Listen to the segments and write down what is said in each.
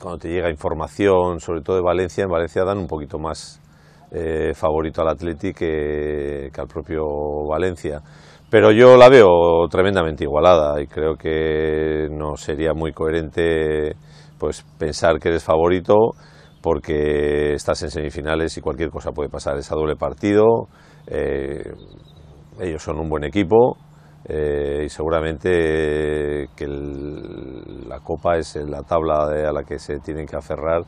cuando te llega información, sobre todo de Valencia, en Valencia dan un poquito más eh, favorito al Atleti que, al propio Valencia. Pero yo la veo tremendamente igualada y creo que no sería muy coherente pues pensar que eres favorito porque estás en semifinales y cualquier cosa puede pasar. Es a doble partido, eh, ellos son un buen equipo, eh, y seguramente eh, que la copa es la tabla a la que se tienen que aferrar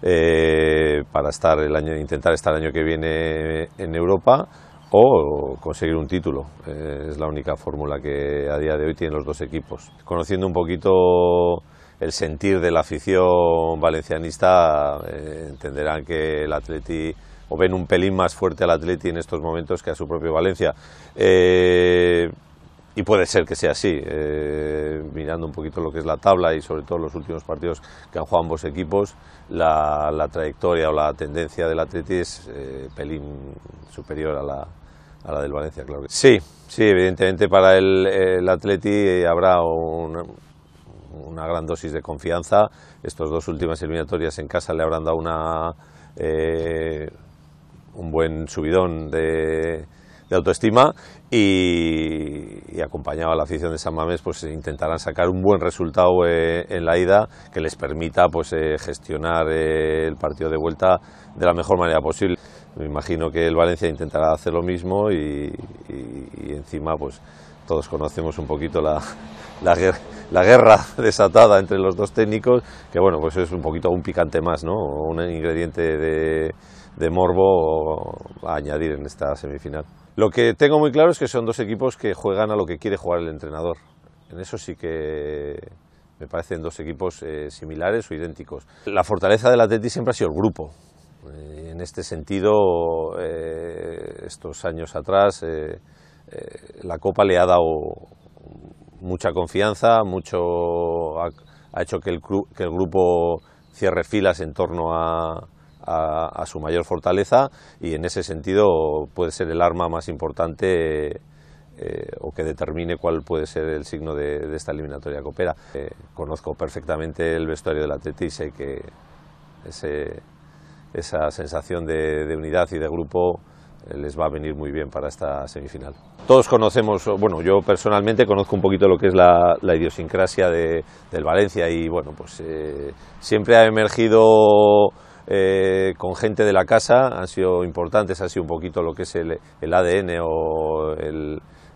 eh, para estar el año, intentar estar el año que viene en Europa o conseguir un título. es la única fórmula que a día de hoy tienen los dos equipos. Conociendo un poquito el sentir de la afición valencianista, entenderán que el Atleti o ven un pelín más fuerte al Atleti en estos momentos que a su propio Valencia y puede ser que sea así, eh, mirando un poquito lo que es la tabla y sobre todo los últimos partidos que han jugado ambos equipos, la, trayectoria o la tendencia del Atleti es eh, pelín superior a la, a la del Valencia, claro sí. Sí, evidentemente para el, Atleti habrá una, gran dosis de confianza. Estas dos últimas eliminatorias en casa le habrán dado una, eh, un buen subidón de de autoestima y, acompañado a la afición de San Mamés, pues intentarán sacar un buen resultado eh, en la ida que les permita pues, eh, gestionar eh, el partido de vuelta de la mejor manera posible. Me imagino que el Valencia intentará hacer lo mismo y encima pues todos conocemos un poquito la, guerra, desatada entre los dos técnicos, que bueno, pues es un poquito un picante más, ¿no? Un ingrediente de, morbo a añadir en esta semifinal. Lo que tengo muy claro es que son dos equipos que juegan a lo que quiere jugar el entrenador. En eso sí que me parecen dos equipos eh, similares o idénticos. La fortaleza del Atleti siempre ha sido el grupo. Eh, en este sentido, eh, estos años atrás eh, la Copa le ha dado mucha confianza, mucho ha, hecho que el, grupo cierre filas en torno a, su mayor fortaleza y en ese sentido puede ser el arma más importante eh, o que determine cuál puede ser el signo de, esta eliminatoria copera. Eh, conozco perfectamente el vestuario del Atleti y sé que esa sensación de unidad y de grupo les va a venir muy bien para esta semifinal. Todos conocemos, bueno, yo personalmente conozco un poquito lo que es la, idiosincrasia de, del Valencia y bueno, pues eh, siempre ha emergido eh, con gente de la casa, han sido importantes, ha sido un poquito lo que es el, ADN o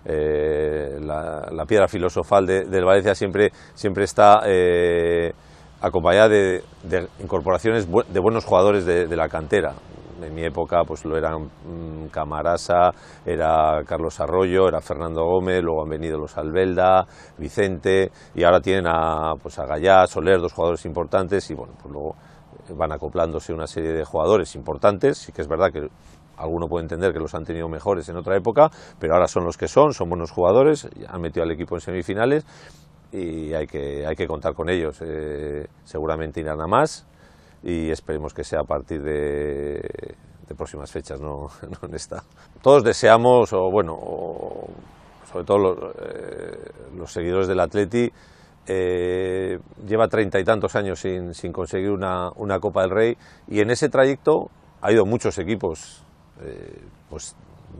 eh, la, piedra filosofal de, del Valencia, siempre, siempre está acompañada de, incorporaciones de buenos jugadores de la cantera. En mi época pues lo eran mm, Camarasa, era Carlos Arroyo, era Fernando Gómez, luego han venido los Albelda, Vicente y ahora tienen a, pues, a Soler, dos jugadores importantes y bueno, pues luego van acoplándose una serie de jugadores importantes, sí que es verdad que alguno puede entender que los han tenido mejores en otra época, pero ahora son los que son, son buenos jugadores, han metido al equipo en semifinales y hay que, hay que contar con ellos. Eh, seguramente irán a más, y esperemos que sea a partir de, próximas fechas, no, en esta. Todos deseamos, o bueno, sobre todo eh, los, seguidores del Atleti, eh, lleva treinta y tantos años sin, sin conseguir una, Copa del Rey y en ese trayecto ha ido muchos equipos eh, pues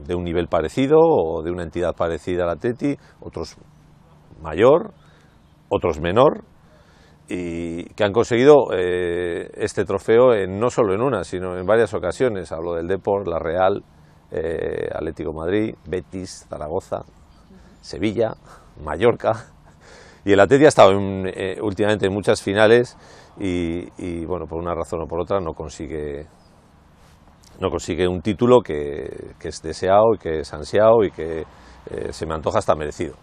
de un nivel parecido o de una entidad parecida al Atleti, otros mayor, otros menor, y que han conseguido eh, este trofeo no solo en una, sino en varias ocasiones. Hablo del Deport, La Real, eh, Atlético Madrid, Betis, Zaragoza, Sevilla, Mallorca. Y el Atleti ha estado eh, últimamente en muchas finales y, bueno, por una razón o por otra no consigue, un título que, que es deseado y que es ansiado y que se me antoja hasta merecido.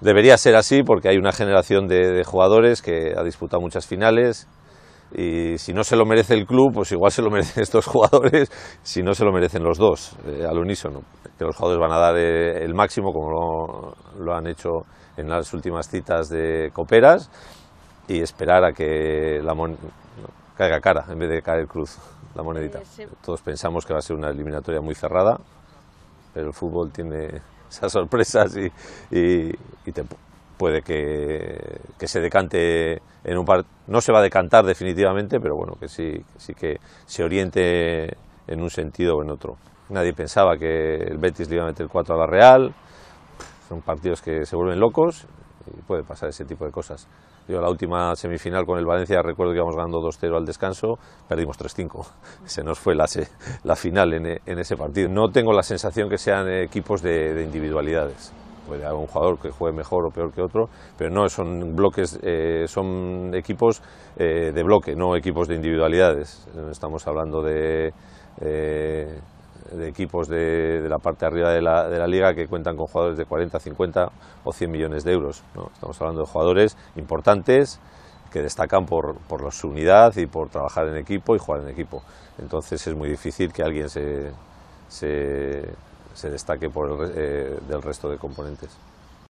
Debería ser así porque hay una generación de, jugadores que ha disputado muchas finales y si no se lo merece el club, pues igual se lo merecen estos jugadores, si no se lo merecen los dos, eh, al unísono, que los jugadores van a dar eh, el máximo como lo, han hecho en las últimas citas de Coperas y esperar a que la caiga cara en vez de caer cruz la monedita. Todos pensamos que va a ser una eliminatoria muy cerrada, pero el fútbol tiene esas sorpresas y, y, puede que, se decante en un par. No se va a decantar definitivamente, pero bueno, que sí, que sí que se oriente en un sentido o en otro. Nadie pensaba que el Betis le iba a meter 4 a la Real. Son partidos que se vuelven locos puede pasar ese tipo de cosas. Yo la última semifinal con el Valencia recuerdo que íbamos ganando 2-0 al descanso, perdimos 3-5. Se nos fue la, la final en, ese partido. No tengo la sensación que sean equipos de, individualidades. Puede haber un jugador que juegue mejor o peor que otro, pero no, son bloques, eh, son equipos eh, de bloque, no equipos de individualidades. Estamos hablando de... Eh, de equipos de, de, la parte arriba de la, de la, liga que cuentan con jugadores de 40, 50 o 100 millones de euros. ¿no? Estamos hablando de jugadores importantes que destacan por, por su unidad y por trabajar en equipo y jugar en equipo. Entonces es muy difícil que alguien se, se, destaque por eh, del resto de componentes.